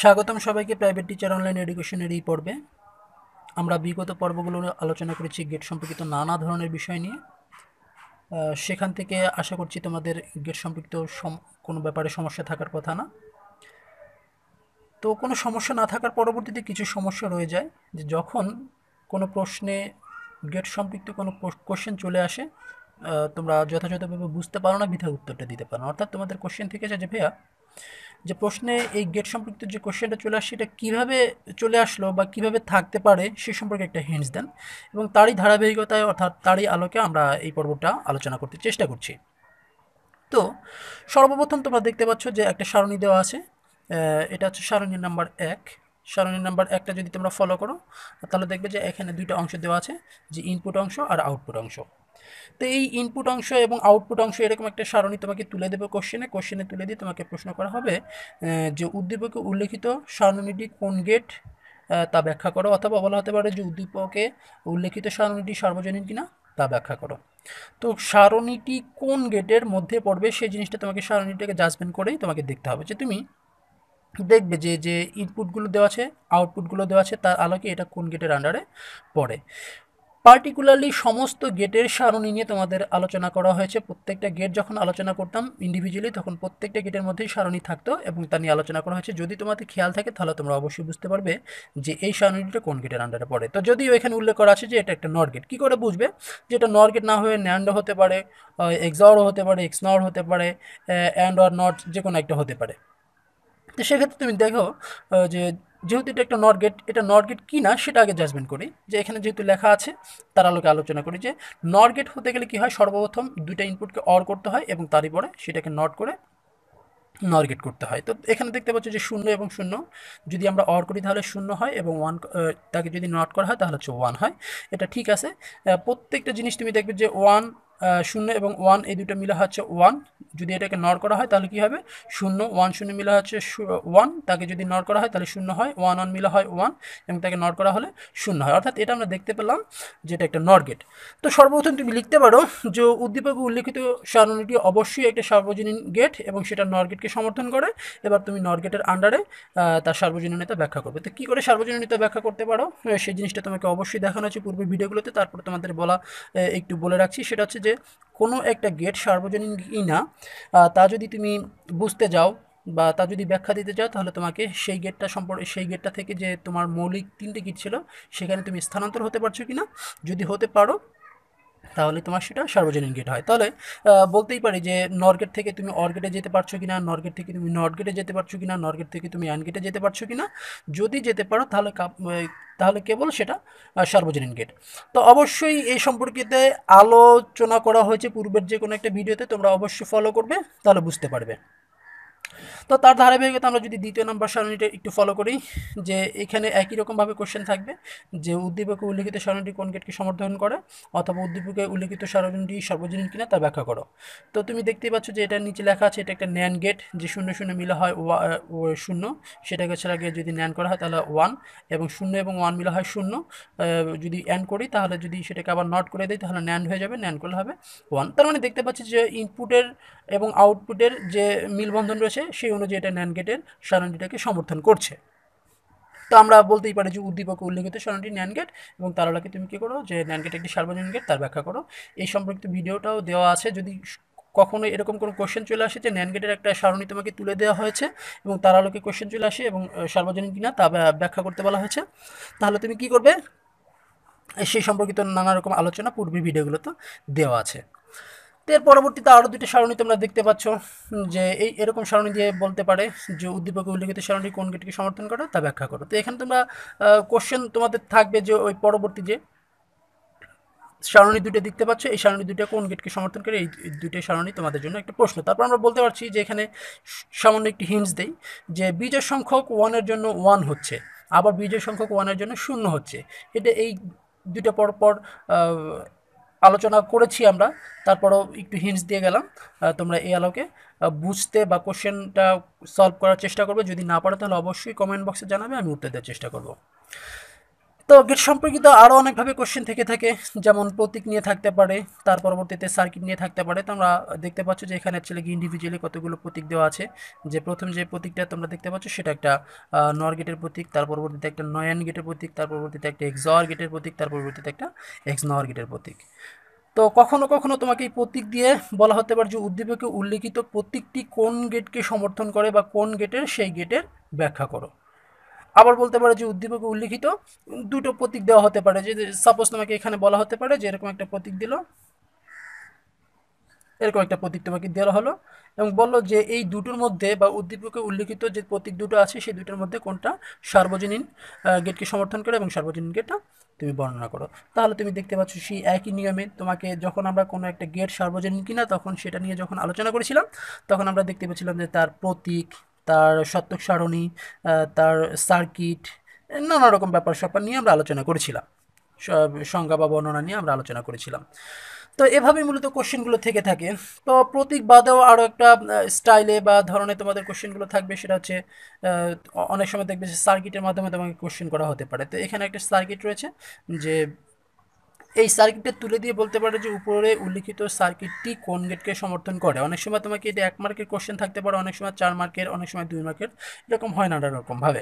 স্বাগতম সবাইকে private teacher online এডুকেশনের এই পর্বে আমরা বিগত পর্বগুলো আলোচনা করেছি গেট সম্পর্কিত নানা ধরনের বিষয় নিয়ে সেখান থেকে আশা করছি তোমাদের গেট সম্পর্কিত কোনো ব্যাপারে সমস্যা থাকার কথা না তো কোনো সমস্যা না থাকার পরবর্তীতে কিছু সমস্যা রয়ে যায় যে যখন কোনো প্রশ্নে গেট সম্পৃক্ত কোনো কোশ্চেন চলে আসে তোমরা যথাযথভাবে বুঝতে পারো না বিধায় উত্তরটা দিতে পারো অর্থাৎ তোমাদের কোশ্চেন থেকে যে ভেয়া যে প্রশ্নে এই গেট সম্পর্কিত যে কোশ্চেনটা চলে আসছে এটা কীভাবে চলে আসলো বা কিভাবে থাকতে পারে সে সম্পর্কে একটা হিন্টস দেন এবং তারই ধারাবাহিকতায় অর্থাৎ তারই আলোকে আমরা এই পর্বটা আলোচনা করতে চেষ্টা করছি তো সর্বপ্রথম তোমরা দেখতে পাচ্ছ যে একটা সারণী দেওয়া আছে এটা হচ্ছে সারণী নাম্বার এক সারণী নাম্বার একটা যদি তোমরা ফলো করো তাহলে দেখবে যে এখানে দুইটা অংশ দেওয়া আছে যে ইনপুট অংশ আর আউটপুট অংশ তো এই ইনপুট অংশ এবং আউটপুট অংশ এরকম একটা সারণী তোমাকে তুলে দেবে কোশ্চেনে কোশ্চেনে তুলে দিয়ে তোমাকে প্রশ্ন করা হবে যে উদ্দীপকে উল্লেখিত সারণীটি কোন গেট তা ব্যাখ্যা করো অথবা বলা হতে পারে যে উদ্দীপকে উল্লেখিত সারণীটি সার্বজনীন কিনা তা ব্যাখ্যা করো তো সারণীটি কোন গেটের মধ্যে পড়বে সেই জিনিসটা তোমাকে সারণীটাকে জাজমেন্ট করেই তোমাকে দেখতে হবে যে তুমি দেখবে যে যে ইনপুটগুলো দেওয়া আছে আউটপুটগুলো দেওয়া আছে তার আলোকে এটা কোন গেটের আন্ডারে পড়ে পার্টিকুলারলি সমস্ত গেটের সারণী নিয়ে তোমাদের আলোচনা করা হয়েছে প্রত্যেকটা গেট যখন আলোচনা করতাম ইন্ডিভিজুয়ালি তখন প্রত্যেকটা গেটের মধ্যেই সারণী থাকতো এবং তা নিয়ে আলোচনা করা হয়েছে যদি তোমাদের খেয়াল থাকে তাহলে তোমরা অবশ্যই বুঝতে পারবে যে এই সারণীটা কোন গেটের আন্ডারে পড়ে তো যদিও এখানে উল্লেখ করা আছে যে এটা একটা নট গেট কী করে বুঝবে যেটা নট গেট না হয়ে ন্যান্ড হতে পারে এক্সাওয়ার হতে পারে এক্সনর হতে পারে অ্যান্ড অর নট যে কোনো একটা হতে পারে তো সেক্ষেত্রে তুমি দেখো যে যেহেতু এটা একটা নট গেট এটা নট গেট না সেটা আগে জাজমেন্ট করি যে এখানে যেহেতু লেখা আছে তার আলোকে আলোচনা করি যে নট গেট হতে গেলে কী হয় সর্বপ্রথম দুইটা ইনপুটকে অর করতে হয় এবং তারই পরে সেটাকে নট করে নরগেট করতে হয় তো এখানে দেখতে পাচ্ছ যে শূন্য এবং শূন্য যদি আমরা অর করি তাহলে শূন্য হয় এবং ওয়ান তাকে যদি নট করা হয় তাহলে হচ্ছে ওয়ান হয় এটা ঠিক আছে প্রত্যেকটা জিনিস তুমি দেখবে যে ওয়ান শূন্য এবং ওয়ান এই দুটো মিলে হচ্ছে ওয়ান যদি এটাকে নর করা হয় তাহলে কি হবে শূন্য ওয়ান শূন্য মিলে হচ্ছে ওয়ান তাকে যদি নর করা হয় তাহলে শূন্য হয় ওয়ান ওয়ান মিলা হয় ওয়ান এবং তাকে নর করা হলে শূন্য হয় অর্থাৎ এটা আমরা দেখতে পেলাম যেটা একটা নরগেট তো সর্বপ্রথম তুমি লিখতে পারো যে উদ্দীপকে উল্লেখিত সারণীটি অবশ্যই একটা সার্বজনীন গেট এবং সেটা নরগেটকে সমর্থন করে এবার তুমি নরগেটের আন্ডারে তার সার্বজনীনতা ব্যাখ্যা করবে তো কী করে সার্বজনীনতা ব্যাখ্যা করতে পারো সেই জিনিসটা তোমাকে অবশ্যই দেখানো হচ্ছে পূর্বে ভিডিওগুলোতে তারপর তোমাদের বলা একটু বলে রাখছি সেটা হচ্ছে যে কোনো একটা গেট সার্বজনীন কি না তা যদি তুমি বুঝতে যাও বা তা যদি ব্যাখ্যা দিতে চাও তাহলে তোমাকে সেই গেটটা সম্পর্কে সেই গেটটা থেকে যে তোমার মৌলিক তিনটে গেট ছিল সেখানে তুমি স্থানান্তর হতে পারছো কি না যদি হতে পারো তাহলে তোমার সেটা সার্বজনীন গেট হয় তাহলে বলতেই পারি যে নরগেট থেকে তুমি অর্গেটে যেতে পারছো কিনা নরগেট থেকে তুমি নর্গেটে যেতে পারছো কিনা নরগেট থেকে তুমি অ্যানগেটে যেতে পারছো কিনা যদি যেতে পারো তাহলে তাহলে কেবল সেটা সার্বজনীন গেট তো অবশ্যই এই সম্পর্কিতে আলোচনা করা হয়েছে পূর্বের যে কোনো একটা ভিডিওতে তোমরা অবশ্যই ফলো করবে তাহলে বুঝতে পারবে তো তার ধারাবাহিকতা আমরা যদি দ্বিতীয় নম্বর সারণীটা একটু ফলো করি যে এখানে একই রকমভাবে কোশ্চেন থাকবে যে উদ্দীপকে উল্লেখিত সারণীটি কোন গেটকে সমর্থন করে অথবা উদ্দীপকে উল্লেখিত সারণীটি সর্বজনীন কিনা তা ব্যাখ্যা করো তো তুমি দেখতেই পাচ্ছ যে এটার নিচে লেখা আছে এটা একটা ন্যান গেট যে শূন্য শূন্য মিলে হয় শূন্য সেটাকে ছাড়া গিয়ে যদি ন্যান করা হয় তাহলে ওয়ান এবং শূন্য এবং ওয়ান মিলে হয় শূন্য যদি অ্যান্ড করি তাহলে যদি সেটাকে আবার নট করে দিই তাহলে ন্যান হয়ে যাবে ন্যান করলে হবে ওয়ান তার মানে দেখতে পাচ্ছি যে ইনপুটের এবং আউটপুটের যে মিলবন্ধন রয়েছে সেই অনুযায়ী এটা ন্যান গেটের সারণীটাকে সমর্থন করছে তো আমরা বলতেই পারি যে উদ্দীপক উল্লেখিত সারণটি ন্যান গেট এবং তার তুমি কী করো যে ন্যান গেট একটি সার্বজনীন গেট তার ব্যাখ্যা করো এই সম্পর্কিত ভিডিওটাও দেওয়া আছে যদি কখনো এরকম কোনো কোয়েশ্চেন চলে আসে যে ন্যান গেটের একটা সারণী তোমাকে তুলে দেওয়া হয়েছে এবং তার আলোকে কোশ্চেন চলে আসে এবং সার্বজনীন কিনা তা ব্যাখ্যা করতে বলা হয়েছে তাহলে তুমি কি করবে সেই সম্পর্কিত নানা রকম আলোচনা পূর্বে ভিডিওগুলোতে দেওয়া আছে তো এর পরবর্তীতে আরও দুটি সারণী তোমরা দেখতে পাচ্ছ যে এই এরকম সারণী দিয়ে বলতে পারে যে উদ্দীপকে উল্লেখিত সারণী কোন গেটকে সমর্থন করে তা ব্যাখ্যা করো তো এখানে তোমরা কোশ্চেন তোমাদের থাকবে যে ওই পরবর্তী যে সারণী দুটো দেখতে পাচ্ছ এই সারণী দুটো কোন গেটকে সমর্থন করে এই দুটো সারণী তোমাদের জন্য একটা প্রশ্ন তারপর আমরা বলতে পারছি যে এখানে সামান্য একটি হিন্টস দেই যে বীজের সংখ্যক ওয়ানের জন্য ওয়ান হচ্ছে আবার বীজের সংখ্যক ওয়ানের জন্য শূন্য হচ্ছে এটা এই দুটো পরপর আলোচনা করেছি আমরা তারপরও একটু হিন্টস দিয়ে গেলাম তোমরা এই আলোকে বুঝতে বা কোশ্চেনটা সলভ করার চেষ্টা করবে যদি না পারো তাহলে অবশ্যই কমেন্ট বক্সে জানাবে আমি উত্তর দেওয়ার চেষ্টা করব তো গেট সম্পর্কিত আরও অনেকভাবে কোশ্চেন থেকে থাকে যেমন প্রতীক নিয়ে থাকতে পারে তার পরবর্তীতে সার্কিট নিয়ে থাকতে পারে তোমরা দেখতে পাচ্ছ যে এখানে অ্যাকচুয়ালি ইন্ডিভিজুয়ালি কতগুলো প্রতীক দেওয়া আছে যে প্রথম যে প্রতীকটা তোমরা দেখতে পাচ্ছ সেটা একটা নর গেটের প্রতীক তার পরবর্তীতে একটা নয়ন গেটের প্রতীক তার পরবর্তীতে একটা এক্সর গেটের প্রতীক তার পরবর্তীতে একটা এক্স নর গেটের প্রতীক তো কখনো কখনো তোমাকে এই প্রতীক দিয়ে বলা হতে পারে যে উদ্দীপকে উল্লিখিত প্রতীকটি কোন গেটকে সমর্থন করে বা কোন গেটের সেই গেটের ব্যাখ্যা করো আবার বলতে পারে যে উদ্দীপকে উল্লিখিত দুটো প্রতীক দেওয়া হতে পারে যে সাপোজ তোমাকে এখানে বলা হতে পারে যে এরকম একটা প্রতীক দিল এরকম একটা প্রতীক তোমাকে দেওয়া হলো এবং বললো যে এই দুটোর মধ্যে বা উদ্দীপকে উল্লিখিত যে প্রতীক দুটো আছে সেই দুটোর মধ্যে কোনটা সার্বজনীন গেটকে সমর্থন করে এবং সার্বজনীন গেটটা তুমি বর্ণনা করো তাহলে তুমি দেখতে পাচ্ছ সেই একই নিয়মে তোমাকে যখন আমরা কোনো একটা গেট সার্বজনীন কিনা তখন সেটা নিয়ে যখন আলোচনা করেছিলাম তখন আমরা দেখতে পেয়েছিলাম যে তার প্রতীক তার সত্যক সারণী তার সার্কিট নানা রকম ব্যাপার স্যাপার নিয়ে আমরা আলোচনা করেছিলাম সংজ্ঞা বা বর্ণনা নিয়ে আমরা আলোচনা করেছিলাম তো এভাবেই মূলত কোশ্চেনগুলো থেকে থাকে তো প্রতীক বাদেও আরও একটা স্টাইলে বা ধরনে তোমাদের কোশ্চেনগুলো থাকবে সেটা হচ্ছে অনেক সময় দেখবে যে সার্কিটের মাধ্যমে তোমাকে কোশ্চেন করা হতে পারে তো এখানে একটা সার্কিট রয়েছে যে এই সার্কিটটা তুলে দিয়ে বলতে পারো যে উপরে উল্লিখিত সার্কিটটি কোন গেটকে সমর্থন করে অনেক সময় তোমাকে এটা এক মার্কের কোশ্চেন থাকতে পারে অনেক সময় চার মার্কের অনেক সময় দুই মার্কের এরকম হয় নানা রকমভাবে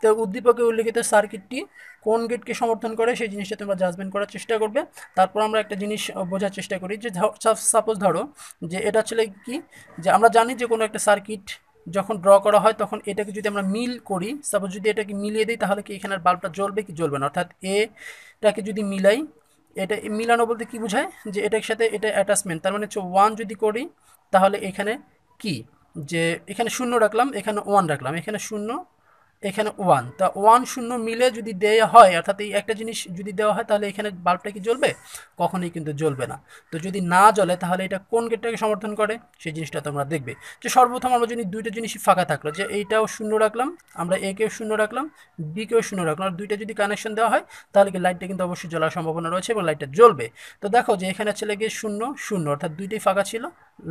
তো উদ্দীপকে উল্লিখিত সার্কিটটি কোন গেটকে সমর্থন করে সেই জিনিসটা তোমরা জাজমেন্ট করার চেষ্টা করবে তারপর আমরা একটা জিনিস বোঝার চেষ্টা করি যে সাপোজ ধরো যে এটা ছিল কি যে আমরা জানি যে কোনো একটা সার্কিট যখন ড্র করা হয় তখন এটাকে যদি আমরা মিল করি সাপোজ যদি এটাকে মিলিয়ে দিই তাহলে কি এখানের বাল্বটা জ্বলবে কি জ্বলবে না অর্থাৎ এটাকে যদি মিলাই এটা মিলানো বলতে কি বোঝায় যে এটার সাথে এটা অ্যাটাচমেন্ট তার মানে হচ্ছে ওয়ান যদি করি তাহলে এখানে কি যে এখানে শূন্য রাখলাম এখানে ওয়ান রাখলাম এখানে শূন্য এখানে ওয়ান তা ওয়ান শূন্য মিলে যদি দেয়া হয় অর্থাৎ এই একটা জিনিস যদি দেওয়া হয় তাহলে এখানে বাল্বটা কি জ্বলবে কখনোই কিন্তু জ্বলবে না তো যদি না জ্বলে তাহলে এটা কোন গেটটাকে সমর্থন করে সেই জিনিসটা তোমরা দেখবে যে সর্বপ্রথম আমরা যদি দুইটা জিনিসই ফাঁকা থাকলো যে এইটাও শূন্য রাখলাম আমরা এ কেও শূন্য রাখলাম বি কেও শূন্য রাখলাম আর দুইটা যদি কানেকশন দেওয়া হয় তাহলে কি লাইটটা কিন্তু অবশ্যই জ্বলার সম্ভাবনা রয়েছে এবং লাইটটা জ্বলবে তো দেখো যে এখানে চলে গিয়ে শূন্য শূন্য অর্থাৎ দুইটাই ফাঁকা ছিল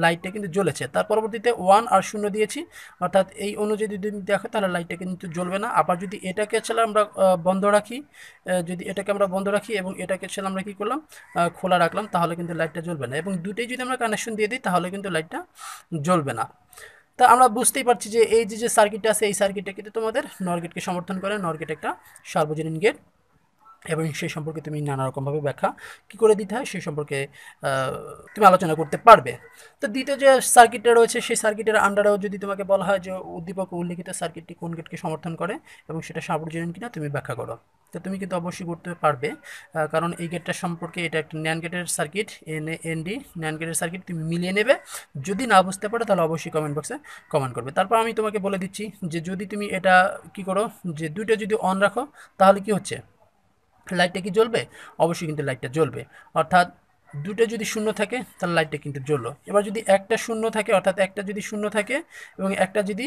লাইটটা কিন্তু জ্বলেছে তার পরবর্তীতে ওয়ান আর শূন্য দিয়েছি অর্থাৎ এই অনুযায়ী যদি দেখো তাহলে লাইটটা কিন্তু জ্বলবে না আবার যদি এটাকে ছেলে আমরা বন্ধ রাখি যদি এটাকে আমরা বন্ধ রাখি এবং এটাকে ছেলে আমরা কী করলাম খোলা রাখলাম তাহলে কিন্তু লাইটটা জ্বলবে না এবং দুটোই যদি আমরা কানেকশন দিয়ে দিই তাহলে কিন্তু লাইটটা জ্বলবে না তা আমরা বুঝতেই পারছি যে এই যে যে সার্কিটটা আছে এই সার্কিটটা কিন্তু তোমাদের নর্গেটকে সমর্থন করে নর্গেট একটা সার্বজনীন গেট এবং সে সম্পর্কে তুমি নানা রকমভাবে ব্যাখ্যা কী করে দিতে হয় সে সম্পর্কে তুমি আলোচনা করতে পারবে তো দ্বিতীয় যে সার্কিটটা রয়েছে সেই সার্কিটের আন্ডারেও যদি তোমাকে বলা হয় যে উদ্দীপক উল্লিখিত সার্কিটটি কোন গেটকে সমর্থন করে এবং সেটা সার্বজনীন কিনা তুমি ব্যাখ্যা করো তো তুমি কিন্তু অবশ্যই করতে পারবে কারণ এই গেটটা সম্পর্কে এটা একটা ন্যান গেটের সার্কিট এন এনডি ন্যান গেটের সার্কিট তুমি মিলিয়ে নেবে যদি না বুঝতে পারো তাহলে অবশ্যই কমেন্ট বক্সে কমেন্ট করবে তারপর আমি তোমাকে বলে দিচ্ছি যে যদি তুমি এটা কি করো যে দুইটা যদি অন রাখো তাহলে কি হচ্ছে লাইটটা কি জ্বলবে অবশ্যই কিন্তু লাইটটা জ্বলবে অর্থাৎ দুটো যদি শূন্য থাকে তাহলে লাইটটা কিন্তু জ্বললো এবার যদি একটা শূন্য থাকে অর্থাৎ একটা যদি শূন্য থাকে এবং একটা যদি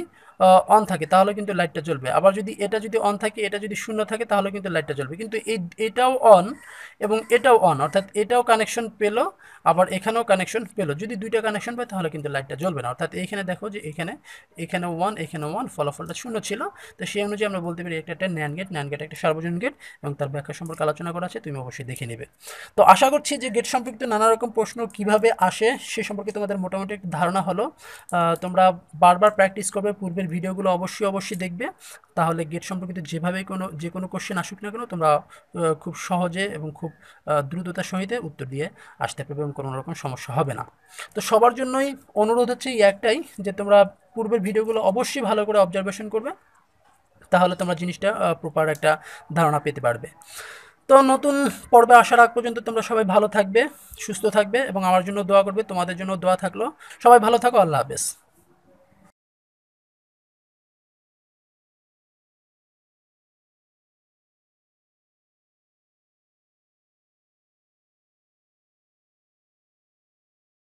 অন থাকে তাহলে কিন্তু লাইটটা জ্বলবে আবার যদি এটা যদি অন থাকে এটা যদি শূন্য থাকে তাহলে কিন্তু লাইটটা জ্বলবে কিন্তু এই এটাও অন এবং এটাও অন অর্থাৎ এটাও কানেকশন পেলো আবার এখানেও কানেকশন পেলো যদি দুইটা কানেকশন পায় তাহলে কিন্তু লাইটটা জ্বলবে না অর্থাৎ এইখানে দেখো যে এখানে এখানে ওয়ান এখানে ওয়ান ফলাফলটা শূন্য ছিল তো সেই অনুযায়ী আমরা বলতে পারি একটা একটা ন্যান গেট ন্যান গেট একটা সার্বজনীন গেট এবং তার ব্যাখ্যা সম্পর্কে আলোচনা করা আছে তুমি অবশ্যই দেখে নেবে তো আশা করছি যে গেট সম্পর্কে কিন্তু নানা রকম প্রশ্ন কিভাবে আসে সে সম্পর্কে তোমাদের মোটামুটি ধারণা হলো তোমরা বারবার প্র্যাকটিস করবে পূর্বের ভিডিওগুলো অবশ্যই অবশ্যই দেখবে তাহলে গেট সম্পর্কিত যেভাবে কোনো যে কোনো কোশ্চেন আসুক না কেন তোমরা খুব সহজে এবং খুব দ্রুততার সহিত উত্তর দিয়ে আসতে পারবে এবং কোনো রকম সমস্যা হবে না তো সবার জন্যই অনুরোধ হচ্ছে এই একটাই যে তোমরা পূর্বের ভিডিওগুলো অবশ্যই ভালো করে অবজারভেশন করবে তাহলে তোমরা জিনিসটা প্রপার একটা ধারণা পেতে পারবে তো নতুন পর্বে আসার আগ পর্যন্ত তোমরা সবাই ভালো থাকবে সুস্থ থাকবে এবং আমার জন্য দোয়া করবে তোমাদের জন্য দোয়া থাকলো সবাই ভালো থাকো আল্লাহ হাফেজ